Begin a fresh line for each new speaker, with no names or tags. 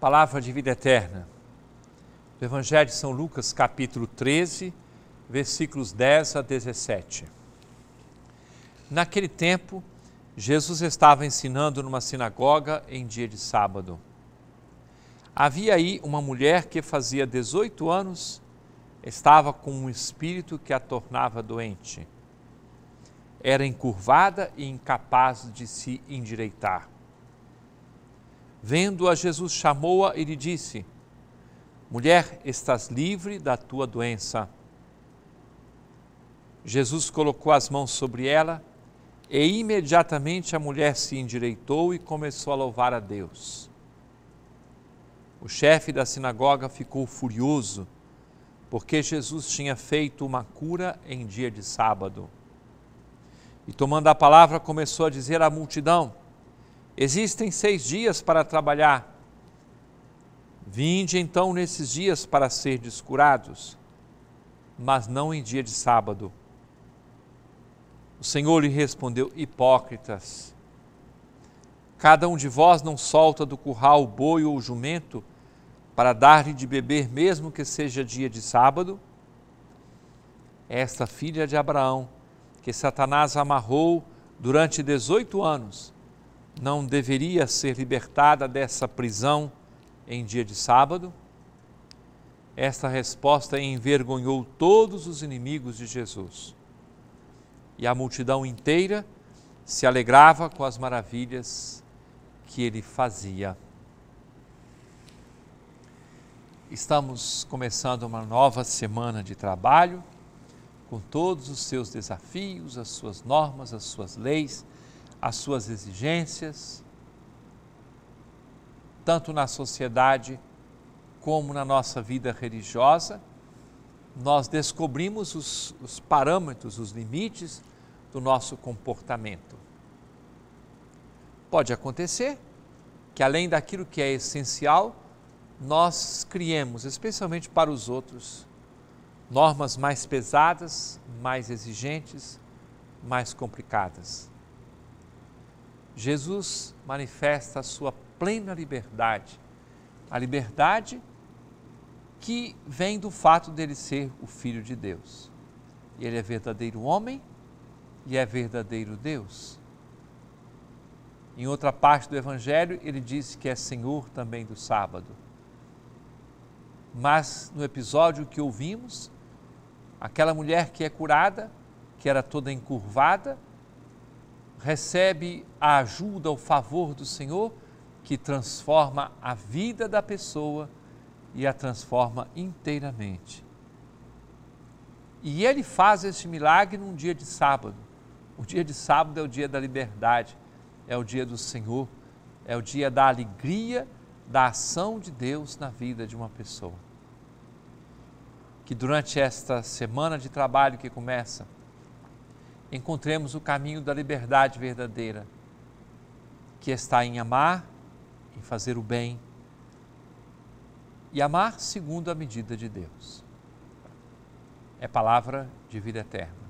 Palavra de vida eterna. Do Evangelho de São Lucas, capítulo 13, versículos 10 a 17. Naquele tempo, Jesus estava ensinando numa sinagoga em dia de sábado. Havia aí uma mulher que fazia 18 anos estava com um espírito que a tornava doente. Era encurvada e incapaz de se endireitar Vendo-a, Jesus chamou-a e lhe disse: Mulher, estás livre da tua doença. Jesus colocou as mãos sobre ela e imediatamente a mulher se endireitou e começou a louvar a Deus. O chefe da sinagoga ficou furioso porque Jesus tinha feito uma cura em dia de sábado. E tomando a palavra, começou a dizer à multidão: Existem seis dias para trabalhar. Vinde então nesses dias para ser descurados, mas não em dia de sábado. O Senhor lhe respondeu: Hipócritas, cada um de vós não solta do curral o boi ou o jumento para dar-lhe de beber, mesmo que seja dia de sábado? Esta filha de Abraão, que Satanás amarrou durante 18 anos, não deveria ser libertada dessa prisão em dia de sábado? Esta resposta envergonhou todos os inimigos de Jesus. E a multidão inteira se alegrava com as maravilhas que ele fazia. Estamos começando uma nova semana de trabalho, com todos os seus desafios, as suas normas, as suas leis as suas exigências, tanto na sociedade como na nossa vida religiosa, nós descobrimos os, os parâmetros, os limites do nosso comportamento. Pode acontecer que, além daquilo que é essencial, nós criemos, especialmente para os outros, normas mais pesadas, mais exigentes, mais complicadas. Jesus manifesta a sua plena liberdade. A liberdade que vem do fato dele ser o Filho de Deus. Ele é verdadeiro homem e é verdadeiro Deus. Em outra parte do Evangelho, ele diz que é Senhor também do sábado. Mas no episódio que ouvimos, aquela mulher que é curada, que era toda encurvada, recebe a ajuda, o favor do Senhor, que transforma a vida da pessoa e a transforma inteiramente. E ele faz este milagre num dia de sábado. O dia de sábado é o dia da liberdade, é o dia do Senhor, é o dia da alegria, da ação de Deus na vida de uma pessoa. Que durante esta semana de trabalho que começa, encontremos o caminho da liberdade verdadeira, que está em amar, em fazer o bem e amar segundo a medida de Deus. É palavra de vida eterna.